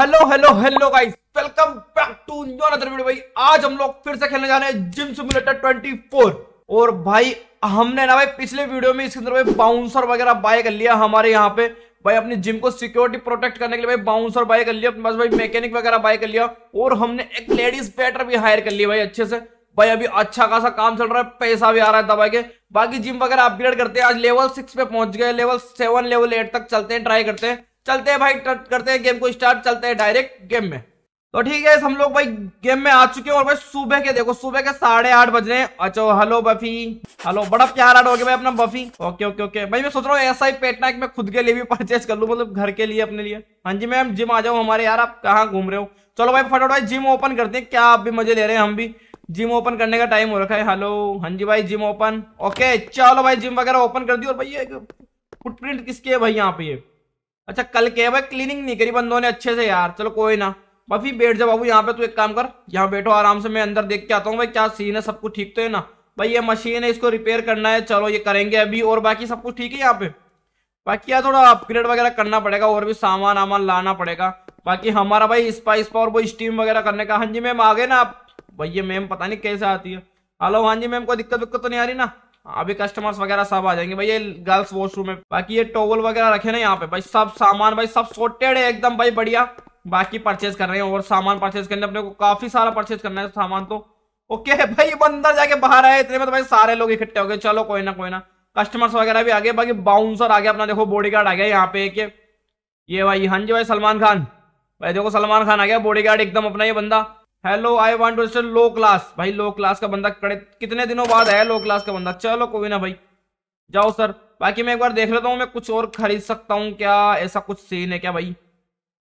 Hello hello hello guys welcome back to your video भाई आज हम लोग फिर से खेलने जा रहे हैं जिम सिमुलेटर 24 और भाई हमने ना भाई पिछले वीडियो में इसके अंदर भाई बाउंसर वगैरह बाय कर लिया हमारे यहाँ पे भाई अपने जिम को सिक्योरिटी प्रोटेक्ट करने के लिए भाई बाउंसर बाय कर लिया बस भाई मैकेनिक वगैरह बाय कर लिया और हमने एक लेडीज बैटर भी हायर कर लिया भाई अच्छे से भाई अभी अच्छा खासा काम चल रहा है पैसा भी आ रहा है दबा के बाकी जिम वगैरह अपग्रेड करते हैं आज लेवल सिक्स पे पहुंच गए लेवल सेवन लेवल एट तक चलते हैं ट्राई करते हैं चलते हैं भाई करते हैं गेम को स्टार्ट चलते हैं डायरेक्ट गेम में तो ठीक है हम लोग भाई गेम में आ चुके हैं और भाई सुबह के देखो सुबह के साढ़े आठ बज रहे हैं अच्छा हेलो बफी हेलो बड़ा प्यार आड हो गया भाई अपना बफी ओके ओके ओके भाई मैं सोच रहा हूँ ऐसा ही पेटना की मैं खुद के लिए भी परचेज कर लूँ मतलब घर के लिए अपने लिए हाँ जी मैम जिम आ जाओ हमारे यार आप कहाँ घूम रहे हो चलो भाई फटोट भाई जिम ओपन करते हैं क्या आप भी मजे ले रहे हैं हम भी जिम ओपन करने का टाइम हो रखा है हेलो हाँ जी भाई जिम ओपन ओके चलो भाई जिम वगैरह ओपन कर दी और भाई ये फुटप्रिंट किसके है भाई यहाँ पे अच्छा कल क्या भाई क्लीनिंग नहीं करी बंदों ने अच्छे से यार चलो कोई ना बफी बैठ जा बाबू यहाँ पे तू एक काम कर यहाँ बैठो आराम से मैं अंदर देख के आता हूँ भाई क्या सीन है सब कुछ ठीक तो है ना भाई ये मशीन है इसको रिपेयर करना है चलो ये करेंगे अभी और बाकी सब कुछ ठीक है यहाँ पे बाकी यार थोड़ा अपग्रेड वगैरह करना पड़ेगा और भी सामान वामान लाना पड़ेगा बाकी हमारा भाई स्पाइस और वो स्टीम वगैरह करने का हाँ जी मैम आ गए ना आप भैया मैम पता नहीं कैसे आती है हेलो हाँ जी मैम कोई दिक्कत विक्कत तो नहीं आ रही ना अभी कस्टमर्स वगैरह सब आ जाएंगे भाई ये गर्ल्स वॉशरूम में बाकी ये टॉवल वगैरह रखे ना यहाँ पे भाई सब सामान भाई सब सोटेड है एकदम भाई बढ़िया बाकी परचेज कर रहे हैं और सामान परचेज करने अपने को काफी सारा परचेज करना है सामान तो ओके भाई अंदर जाके बाहर आए इतने में तो भाई सारे लोग इकट्ठे हो गए चलो कोई ना कोई ना कस्टमर्स वगैरह भी आ गए बाकी बाउंसर आ गया अपना देखो बॉडी गार्ड आ गया यहाँ पे ये भाई हाँ जी भाई सलमान खान भाई देखो सलमान खान आ गया बॉडी गार्ड एकदम अपना ये बंदा hello I want to register low class भाई लो क्लास का बंदा कड़े कितने दिनों बाद है लो क्लास का बंदा चलो कोई ना भाई जाओ सर बाकी मैं एक बार देख लेता हूँ मैं कुछ और खरीद सकता हूँ क्या ऐसा कुछ सीन है क्या भाई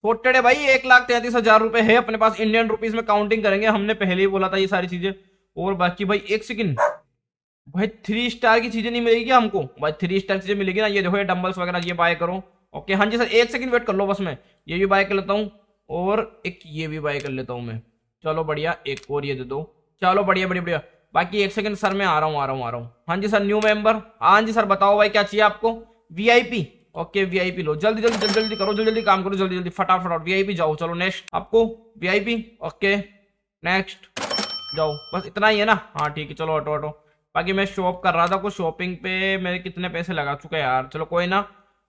होटेड है भाई एक लाख तैंतीस हजार रुपए है अपने पास इंडियन रुपीज में काउंटिंग करेंगे हमने पहले ही बोला था ये सारी चीजें और बाकी भाई एक सेकंड भाई थ्री स्टार की चीजें नहीं मिलेगी क्या हमको भाई थ्री स्टार चीजें मिलेगी ना ये देखो ये डम्बल्स वगैरह ये बाय करो ओके हाँ जी सर एक सेकंड वेट कर लो बस मैं ये भी बाय कर लेता हूँ और एक ये भी बाय कर लेता हूँ मैं चलो बढ़िया एक और ये दे दो चलो बढ़िया बढ़िया बढ़िया बाकी एक सेकंड सर मैं आ रहा हूँ आ रहा हूँ आ रहा हूँ हाँ जी सर न्यू मेंबर हाँ जी सर बताओ भाई क्या चाहिए आपको वीआईपी ओके वीआईपी लो जल्दी जल्दी जल्दी जल्दी करो जल्दी जल्दी काम करो जल्दी जल्दी फटाफट आई वीआईपी जाओ चलो नेक्स्ट आपको वीआईपी ओके नेक्स्ट जाओ बस इतना ही है ना हाँ ठीक है चलो ऑटो ऑटो बाकी मैं शॉप कर रहा था कुछ शॉपिंग पे मेरे कितने पैसे लगा चुका है यार चलो कोई ना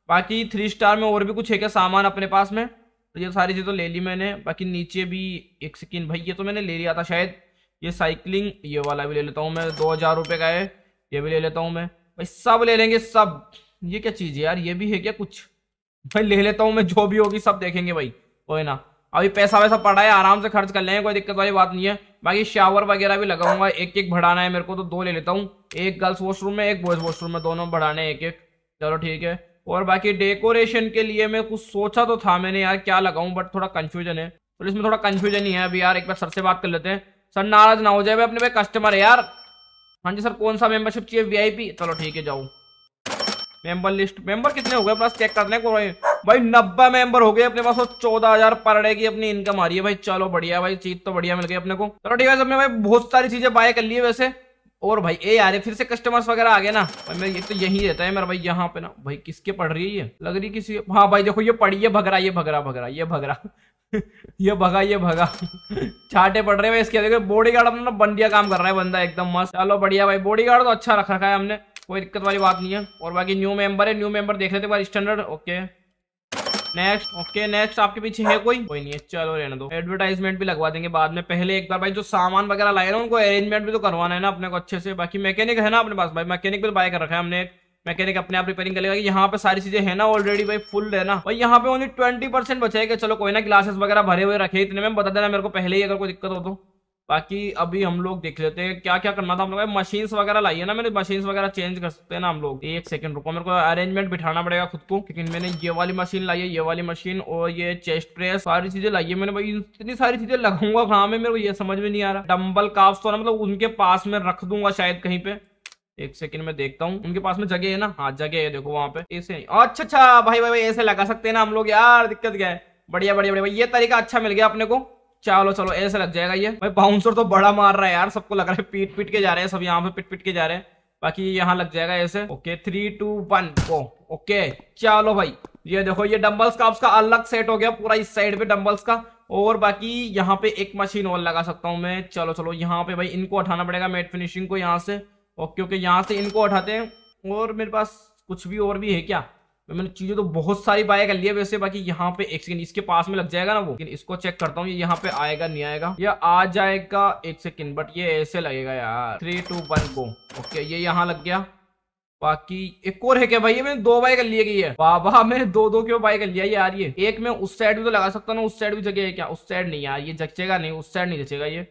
बाकी थ्री स्टार में और भी कुछ है क्या सामान अपने पास में तो ये सारी चीज़ें तो ले ली मैंने बाकी नीचे भी एक स्किन भाई ये तो मैंने ले लिया था शायद ये साइकिलिंग ये वाला भी ले लेता हूँ मैं दो हज़ार रुपये का है ये भी ले लेता हूँ मैं भाई सब ले लेंगे सब ये क्या चीज़ है यार ये भी है क्या कुछ भाई ले लेता हूँ मैं जो भी होगी सब देखेंगे भाई कोई ना अभी पैसा वैसा पड़ा है आराम से खर्च कर लेंगे कोई दिक्कत वाली बात नहीं है बाकी शावर वगैरह भी लगाऊंगा एक एक बढ़ाना है मेरे को तो दो ले लेता हूँ एक गर्ल्स वॉशरूम में एक बॉयज वॉशरूम में दोनों बढ़ाने एक एक चलो ठीक है और बाकी डेकोरेशन के लिए मैं कुछ सोचा तो था मैंने यार क्या लगाऊं बट थोड़ा कंफ्यूजन है तो इसमें थोड़ा कंफ्यूजन ही है अभी यार एक बार सर से बात कर लेते हैं सर नाराज ना हो जाए अपने भाई कस्टमर है यार हाँ जी सर कौन सा मेंबरशिप चाहिए वीआईपी चलो ठीक है जाऊँ मेंबर लिस्ट मेंबर कितने हो गए बस चेक कर लें भाई भाई नब्बे मेंबर हो गए अपने पास चौदह हजार पर डे की अपनी इनकम आ रही है भाई चलो बढ़िया भाई चीज तो बढ़िया मिल गई अपने को चलो ठीक है भाई बहुत सारी चीजें बाय कर ली है वैसे और भाई ए यार फिर से कस्टमर्स वगैरह आ गए ना भाई मैं ये तो यही रहता है मेरा भाई यहाँ पे ना भाई किसके पढ़ रही है ये लग रही किसी हाँ भाई देखो ये पढ़ी ये भगरा ये भगरा भगरा ये भगरा ये भगा ये भगा छाटे पड़ रहे हैं इसके देखो बॉडी गार्ड अपना बंदिया काम कर रहा है बंदा एकदम मस्त चलो बढ़िया भाई बॉडी गार्ड तो अच्छा रख रखा है हमने कोई दिक्कत वाली बात नहीं है और बाकी न्यू मेंबर है न्यू मेंबर देख लेते standard okay next okay next आपके पीछे है कोई कोई नहीं है चलो रहने दो एडवर्टाइजमेंट भी लगवा देंगे बाद में पहले एक बार भाई जो सामान वगैरह लाए ना उनको अरेंजमेंट भी तो करवाना है ना अपने को अच्छे से बाकी मैकेनिक है ना अपने पास भाई मैकेनिक भी बाय तो कर रखा है हमने मैकेनिक अपने आप रिपेयरिंग करेगा यहाँ पे सारी चीजें है ना ऑलरेडी भाई फुल है ना भाई यहाँ पे ओनली ट्वेंटी परसेंट बचेगा चलो कोई ना ग्लासेस वगैरह भरे हुए रखे इतने में बता देना मेरे को पहले ही अगर कोई दिक्कत हो तो बाकी अभी हम लोग देख लेते हैं क्या क्या करना था हम लोग मशीन वगैरह लाइए ना मैंने मशीन वगैरह चेंज कर सकते हैं ना हम लोग एक सेकंड रुको मेरे को अरेंजमेंट बिठाना पड़ेगा खुद को लेकिन मैंने ये वाली मशीन लाई है ये वाली मशीन और ये चेस्ट प्रेस सारी चीजें लाई है मैंने भाई इतनी सारी चीजें लगाऊंगा कहाँ में मेरे को ये समझ में नहीं आ रहा डम्बल काफ्स तो ना मतलब उनके पास में रख दूंगा शायद कहीं पे एक सेकंड में देखता हूँ उनके पास में जगह है ना हाँ जगह है देखो वहाँ पे ऐसे अच्छा अच्छा भाई भाई ऐसे लगा सकते हैं ना हम लोग यार दिक्कत क्या है बढ़िया बढ़िया बढ़िया भाई ये तरीका अच्छा मिल गया अपने को चलो चलो ऐसे लग जाएगा ये भाई बाउंसर तो बड़ा मार रहा है यार सबको लग रहा है पीट पीट के जा रहे हैं सब यहाँ पे पिट पिट के जा रहे हैं बाकी यहाँ लग जाएगा ऐसे okay three two one oh okay चलो भाई ये देखो ये डम्बल्स का उसका अलग सेट हो गया पूरा इस साइड पे डम्बल्स का और बाकी यहाँ पे एक मशीन और लगा सकता हूँ मैं चलो चलो यहाँ पे भाई इनको उठाना पड़ेगा मेट फिनिशिंग को यहाँ से ओके ओके यहाँ से इनको उठाते हैं और मेरे पास कुछ भी और भी है क्या मैंने चीजें तो बहुत सारी बाय कर लिया वैसे बाकी यहाँ पे एक सेकंड इसके पास में लग जाएगा ना वो लेकिन इसको चेक करता हूँ ये यहाँ पे आएगा नहीं आएगा ये आ जाएगा एक सेकंड बट ये ऐसे लगेगा यार थ्री टू वन को ओके ये यहाँ लग गया बाकी एक और है क्या भाई ये मैंने दो बाय कर लिए गई है बाबा मैंने दो दो क्यों बाय कर लिया यार ये एक मैं उस साइड भी तो लगा सकता ना उस साइड भी जगह है क्या उस साइड नहीं यार ये जचेगा नहीं उस साइड नहीं जचेगा ये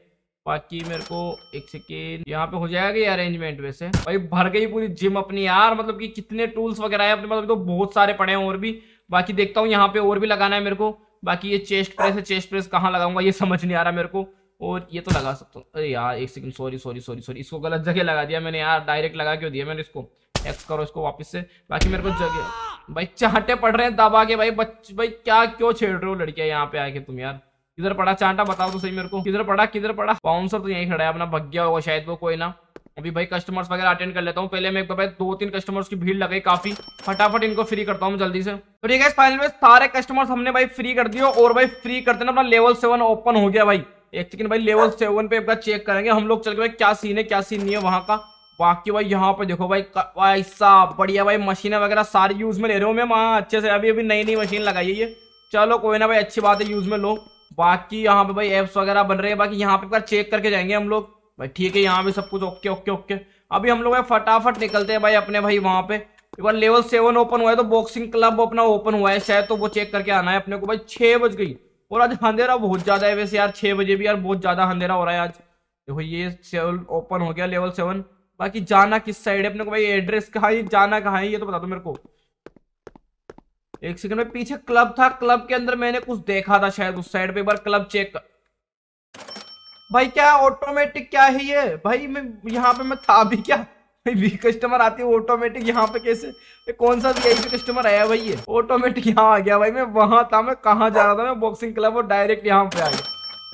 बाकी मेरे को एक सेकेंड यहाँ पे हो जाएगा ये अरेंजमेंट वैसे भाई भर गई पूरी जिम अपनी यार मतलब कि कितने टूल्स वगैरह है अपने मतलब तो बहुत सारे पड़े हैं और भी बाकी देखता हूँ यहाँ पे और भी लगाना है मेरे को बाकी ये चेस्ट प्रेस है चेस्ट प्रेस कहाँ लगाऊंगा ये समझ नहीं आ रहा मेरे को और ये तो लगा सकता हूँ अरे यार एक second sorry sorry sorry sorry इसको गलत जगह लगा दिया मैंने यार डायरेक्ट लगा क्यों दिया मैंने इसको एक्स करो इसको वापस से बाकी मेरे को जगह भाई चाहटे पड़ रहे हैं दबा के भाई बच भाई क्या क्यों छेड़ रहे हो लड़कियाँ यहाँ पे आके तुम यार किधर पड़ा चांटा बताओ तो सही मेरे को किधर पड़ा किधर पड़ा बाउंसर तो यही खड़ा है अपना भग्या होगा शायद वो कोई ना अभी भाई कस्टमर्स वगैरह अटेंड कर लेता हूँ पहले मैं भाई दो तीन कस्टमर्स की भीड़ लगाई काफी फटाफट इनको फ्री करता हूँ जल्दी से तो ठीक है फाइनल में सारे कस्टमर्स हमने भाई फ्री कर दिए और भाई फ्री करते ना अपना लेवल सेवन ओपन हो गया भाई एक सेकंड भाई लेवल सेवन पे चेक करेंगे हम लोग चल के भाई क्या सीन है क्या सीन नहीं है वहाँ का बाकी भाई यहाँ पे देखो भाई ऐसा बढ़िया भाई मशीन वगैरह सारी यूज में ले रहे हो मैं वहाँ अच्छे से अभी अभी नई नई मशीन लगाई है चलो कोई ना भाई अच्छी बात है यूज में लो बाकी यहाँ पे भाई एप्स वगैरह बन रहे हैं बाकी यहाँ पे चेक करके जाएंगे हम लोग भाई ठीक है यहाँ पे सब कुछ ओके ओके ओके अभी हम लोग फटाफट निकलते हैं भाई अपने भाई वहाँ पे एक बार लेवल सेवन ओपन हुआ है तो बॉक्सिंग क्लब अपना ओपन हुआ है शायद तो वो चेक करके आना है अपने को भाई छः बज गई और आज अंधेरा बहुत ज़्यादा है वैसे यार छः बजे भी यार बहुत ज़्यादा अंधेरा हो रहा है आज देखो ये सेवन ओपन हो गया लेवल सेवन बाकी जाना किस साइड है अपने को भाई एड्रेस कहाँ जाना कहाँ है ये तो बता दो मेरे को एक सेकंड में पीछे क्लब था क्लब के अंदर मैंने कुछ देखा था शायद उस साइड पे बार क्लब चेक कर भाई क्या ऑटोमेटिक क्या है ये भाई मैं यहाँ पे मैं था भी क्या कस्टमर आती है ऑटोमेटिक यहाँ पे कैसे ये कौन सा वी कस्टमर आया भाई ये ऑटोमेटिक यहाँ आ गया भाई मैं वहां था मैं कहा जा रहा था मैं बॉक्सिंग क्लब और डायरेक्ट यहाँ पे आ गया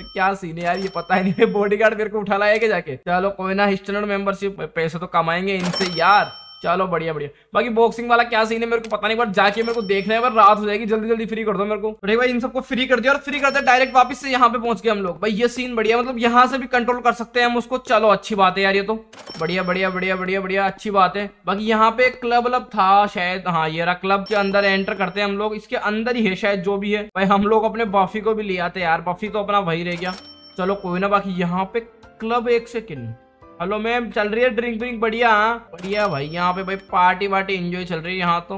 तो क्या सीन है यार ये पता ही नहीं बॉडी गार्ड मेरे को उठा लाएगा जाके चलो कोई ना हिस्टनर मेंबरशिप पैसे तो कमाएंगे इनसे यार चलो बढ़िया बढ़िया बाकी बॉक्सिंग वाला क्या सीन है मेरे को पता नहीं बट जाके मेरे को देखना है पर रात हो जाएगी जल्दी जल्दी फ्री कर दो मेरे को अरे भाई इन सबको फ्री कर दिया और फ्री कर दिया डायरेक्ट वापस से यहाँ पे पहुंच गए हम लोग भाई ये सीन बढ़िया मतलब यहाँ से भी कंट्रोल कर सकते हैं हम उसको चलो अच्छी बात है यार ये तो बढ़िया बढ़िया बढ़िया बढ़िया बढ़िया अच्छी बात है बाकी यहाँ पे क्लब मतलब लब था शायद हाँ ये रहा क्लब के अंदर एंटर करते हैं हम लोग इसके अंदर ही है शायद जो भी है भाई हम लोग अपने बफी को भी ले आते यार बाफी तो अपना वही रह गया चलो कोई ना बाकी यहाँ पे क्लब एक सेकेंड हेलो मैम चल रही है ड्रिंक व्रिंक बढ़िया हाँ? बढ़िया भाई यहाँ पे भाई पार्टी वार्टी इंजॉय चल रही है यहाँ तो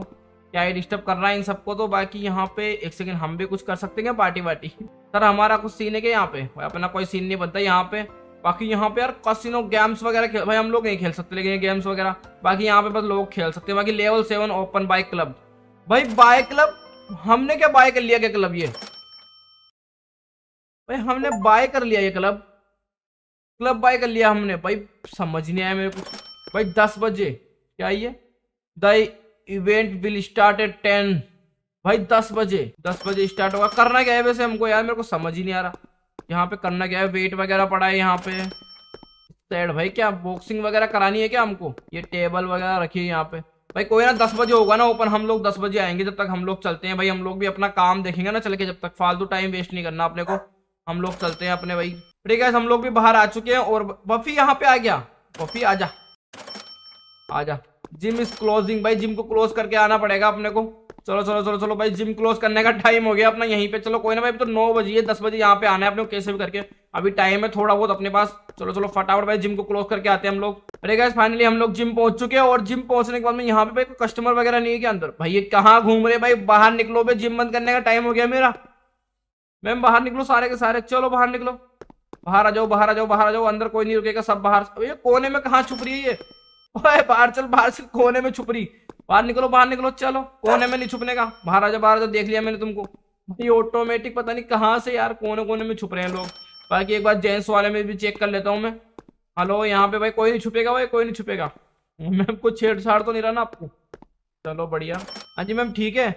क्या ये डिस्टर्ब कर रहा है इन सबको तो बाकी यहाँ पे एक सेकंड हम भी कुछ कर सकते हैं पार्टी वार्टी सर हमारा कुछ सीन है क्या यहाँ पे भाई अपना कोई सीन नहीं बनता यहाँ पे बाकी यहाँ पे यार कसिनो गेम्स वगैरह भाई हम लोग नहीं खेल सकते लेकिन गेम्स वगैरह बाकी यहाँ पे बस लोग खेल सकते हैं बाकी level seven open bike club भाई बाइक क्लब हमने क्या बाय कर लिया क्या क्लब ये भाई हमने बाय कर लिया ये क्लब क्लब बाय कर लिया हमने भाई समझ नहीं आया मेरे को भाई दस बजे क्या ये the event will start at ten भाई दस बजे दस बजे स्टार्ट होगा करना क्या है वैसे हमको यार मेरे को समझ ही नहीं आ रहा यहाँ पे करना क्या है वेट वगैरह पड़ा है यहाँ पे सैड भाई क्या बॉक्सिंग वगैरह करानी है क्या हमको ये टेबल वगैरह रखी है यहाँ पे भाई कोई ना दस बजे होगा ना ओपन हम लोग दस बजे आएंगे जब तक हम लोग चलते हैं भाई हम लोग भी अपना काम देखेंगे ना चल के जब तक फालतू टाइम वेस्ट नहीं करना अपने को हम लोग चलते हैं अपने भाई ठीक है हम लोग भी बाहर आ चुके हैं और बफी यहाँ पे आ गया बफी आ जा जिम इज क्लोजिंग भाई जिम को क्लोज करके आना पड़ेगा अपने को चलो चलो चलो चलो भाई जिम क्लोज करने का टाइम हो गया अपना यहीं पे चलो कोई ना भाई तो नौ बजे दस बजे यहाँ पे आना है अपने कैसे भी करके अभी टाइम है थोड़ा बहुत अपने पास चलो चलो फटाफट भाई जिम को क्लोज करके आते हैं हम लोग अरे गैस फाइनली हम लोग जिम पहुंच चुके हैं और जिम पहुंचने के बाद में यहाँ पे भाई कस्टमर वगैरह नहीं है क्या अंदर भाई ये कहाँ घूम रहे भाई बाहर निकलो भाई जिम बंद करने का टाइम हो गया मेरा मैम बाहर निकलो सारे के सारे चलो बाहर निकलो बाहर आ जाओ बाहर आ जाओ बाहर आ जाओ अंदर कोई नहीं रुकेगा सब बाहर ये कोने में कहा छुप रही है ये ओए बाहर चल बाहर चल कोने में छुप रही बाहर निकलो बाहर निकलो चलो कोने में नहीं छुपने का बाहर आ जाओ बाहर आ जाओ देख लिया मैंने तुमको भाई ऑटोमेटिक पता नहीं कहाँ से यार कोने कोने में छुप रहे हैं लोग बाकी एक बार जेंट्स वाले में भी चेक कर लेता हूँ मैं हेलो यहाँ पे भाई कोई नहीं छुपेगा भाई कोई नहीं छुपेगा मैम कुछ छेड़छाड़ तो नहीं रहा ना आपको चलो बढ़िया हाँ जी मैम ठीक है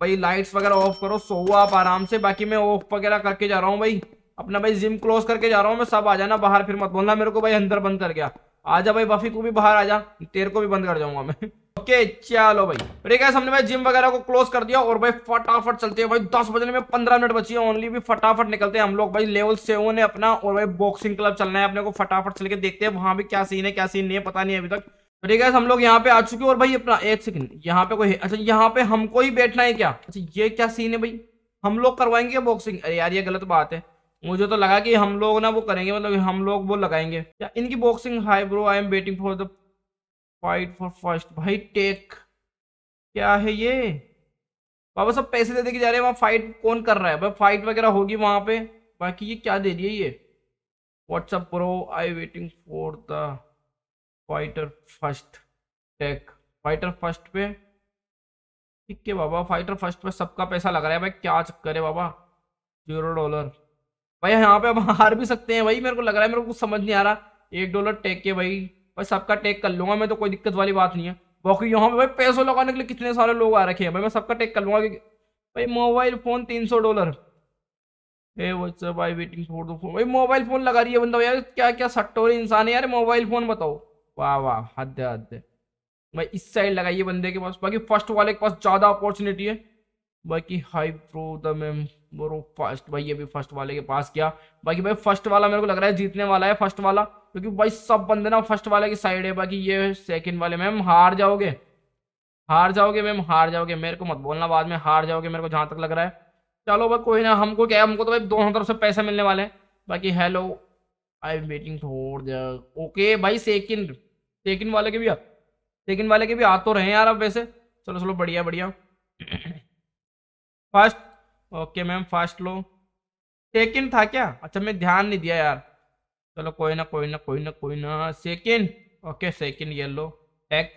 भाई लाइट्स वगैरह ऑफ करो सो आप आराम से बाकी मैं ऑफ वगैरह करके जा रहा हूँ भाई अपना भाई जिम क्लोज करके जा रहा हूँ मैं सब आ जाना बाहर फिर मत बोलना मेरे को भाई अंदर बंद कर गया आ जा भाई बफी को भी बाहर आ जा तेरे को भी बंद कर जाऊंगा मैं ओके चलो भाई अरे क्या हमने भाई जिम वगैरह को क्लोज कर दिया और भाई फटाफट चलते हैं भाई दस बजने में पंद्रह मिनट बची है ओनली भी फटाफट निकलते हैं हम लोग भाई लेवल सेवन है अपना और भाई बॉक्सिंग क्लब चलना है अपने को फटाफट चल के देखते हैं वहां भी क्या सीन है क्या सीन नहीं है पता नहीं अभी तक अरे है हम लोग यहाँ पे आ चुके और भाई अपना एक सेकंड यहाँ पे कोई अच्छा यहाँ पे हमको ही बैठना है क्या अच्छा ये क्या सीन है भाई हम लोग करवाएंगे बॉक्सिंग अरे यार ये गलत बात है मुझे तो लगा कि हम लोग ना वो करेंगे मतलब हम लोग वो लगाएंगे या इनकी boxing hi bro I am waiting for the fight for first भाई टेक क्या है ये बाबा सब पैसे दे दे के जा रहे हैं वहाँ फाइट कौन कर रहा है भाई फाइट वगैरह होगी वहाँ पे बाकी ये क्या दे रही है ये WhatsApp pro I waiting for the fighter first take fighter first पे ठीक है बाबा फाइटर फर्स्ट पे सबका पैसा लग रहा है भाई क्या चक्कर है बाबा जीरो डॉलर भाई यहाँ पे अब हार भी सकते हैं भाई मेरे को लग रहा है मेरे को कुछ समझ नहीं आ रहा एक डॉलर टेक के भाई भाई सबका टेक कर लूंगा मैं तो कोई दिक्कत वाली बात नहीं है बाकी यहाँ पे भाई पैसों लगाने के लिए कितने सारे लोग आ रखे हैं भाई मैं सबका टेक कर लूंगा भाई मोबाइल फ़ोन तीन सौ डॉलर ए व्हाट्सअप भाई वेटिंग छोड़ दो भाई मोबाइल फ़ोन लगा रही है बंदा यार क्या क्या सट्टोरी इंसान है यार मोबाइल फ़ोन बताओ वाह वाह हद हद भाई इस साइड लगाइए बंदे के पास बाकी फर्स्ट वाले के पास ज़्यादा अपॉर्चुनिटी है बाकी हाई प्रो द मैम बोरो फर्स्ट भाई ये भी फर्स्ट वाले के पास गया बाकी भाई फर्स्ट वाला मेरे को लग रहा है जीतने वाला है फर्स्ट वाला क्योंकि भाई सब बंदे ना फर्स्ट वाले की साइड है बाकी ये सेकंड वाले मैम हार जाओगे हार जाओगे मैम हार जाओगे मेरे को मत बोलना बाद में हार जाओगे मेरे को जहाँ तक लग रहा है चलो भाई कोई ना हमको क्या हमको तो भाई दोनों तरफ से पैसे मिलने वाले हैं बाकी hello I am waiting for the okay भाई सेकंड सेकंड वाले के भी सेकंड वाले के भी आ तो रहे हैं यार अब वैसे चलो चलो बढ़िया बढ़िया फर्स्ट ओके मैम फास्ट लो सेकेंड था क्या अच्छा मैं ध्यान नहीं दिया यार चलो कोई ना कोई ना कोई ना कोई ना सेकेंड ओके सेकेंड ये लो टैक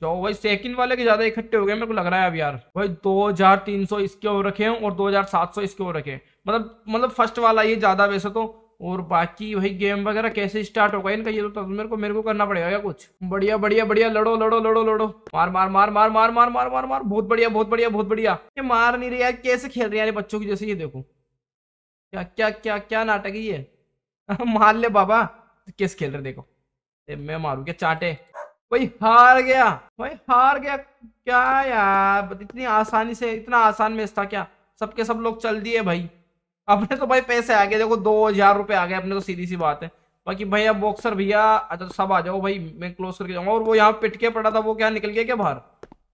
तो वही सेकंड वाले के ज़्यादा इकट्ठे हो गए मेरे को लग रहा है अब यार वही 2300 इसके हो रखे हैं और 2700 इसके हो रखे हैं मतलब मतलब फर्स्ट वाला ये ज़्यादा वैसे तो और बाकी वही गेम वगैरह कैसे स्टार्ट होगा इनका ये तो मेरे को मेरे को करना पड़ेगा क्या कुछ बढ़िया बढ़िया बढ़िया लड़ो लड़ो लड़ो लड़ो मार मार मार मार मार मार मार मार मार बहुत बढ़िया बहुत बढ़िया बहुत बढ़िया ये मार नहीं रही यार कैसे खेल रहे यार बच्चों की जैसे ये देखो क्या क्या क्या क्या नाटक है ये मार ले बाबा कैसे खेल रहे देखो मैं मारू क्या चाटे भाई हार गया भाई हार गया क्या यार इतनी आसानी से इतना आसान में था क्या सबके सब लोग चल दिए भाई अपने तो भाई पैसे आ गए देखो दो हजार रुपये आ गए अपने तो सीधी सी बात है बाकी भैया बॉक्सर भैया अच्छा सब आ जाओ भाई मैं क्लोज करके जाऊंगा और वो यहाँ पिटके पड़ा था वो क्या निकल गया क्या बाहर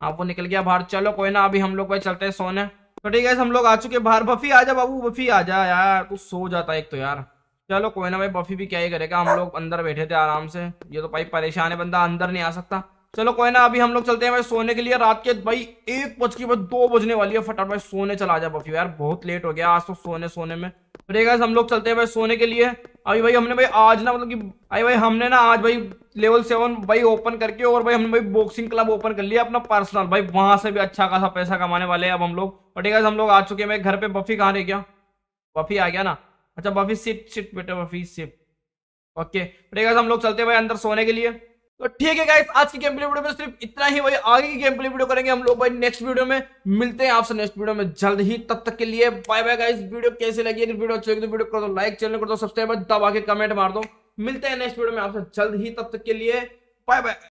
हाँ वो निकल गया बाहर चलो कोई ना अभी हम लोग भाई चलते हैं सोने तो ठीक है हम लोग आ चुके बाहर बफी आ जा बाबू बफी आ जा यार तू सो जाता है एक तो यार चलो कोई ना भाई बफी भी क्या ही करेगा हम लोग अंदर बैठे थे आराम से ये तो भाई परेशान है बंदा अंदर नहीं आ सकता चलो कोई ना अभी हम लोग चलते हैं भाई सोने के लिए रात के भाई एक बज के बाद दो बजने वाली है फटाफट भाई सोने चला जाए बफी यार बहुत लेट हो गया आज तो सोने सोने में गाइस हम लोग चलते हैं भाई सोने के लिए अभी भाई हमने भाई आज ना मतलब कि अरे भाई हमने ना आज भाई लेवल सेवन भाई ओपन करके और भाई हमने भाई बॉक्सिंग क्लब ओपन कर लिया अपना पर्सनल भाई वहां से भी अच्छा खासा पैसा कमाने वाले हैं अब हम लोग गाइस हम लोग आ चुके हैं भाई घर पे बफी कहाँ रह गया बफी आ गया ना अच्छा बफी सिट सिट बेटा बफी सिट ओके बटेगा हम लोग चलते हैं भाई अंदर सोने के लिए तो ठीक है गाइस आज की गेम प्ले वीडियो में सिर्फ इतना ही वही आगे की गेम प्ले वीडियो करेंगे हम लोग भाई नेक्स्ट वीडियो में मिलते हैं आपसे नेक्स्ट वीडियो में जल्द ही तब तक के लिए बाय बाय गाइस वीडियो कैसे लगी अगर वीडियो अच्छी लगी तो वीडियो कर दो लाइक चैनल कर दो सब्सक्राइब दबा के कमेंट मार दो मिलते हैं नेक्स्ट वीडियो में आपसे जल्द ही तब तक के लिए बाय बाय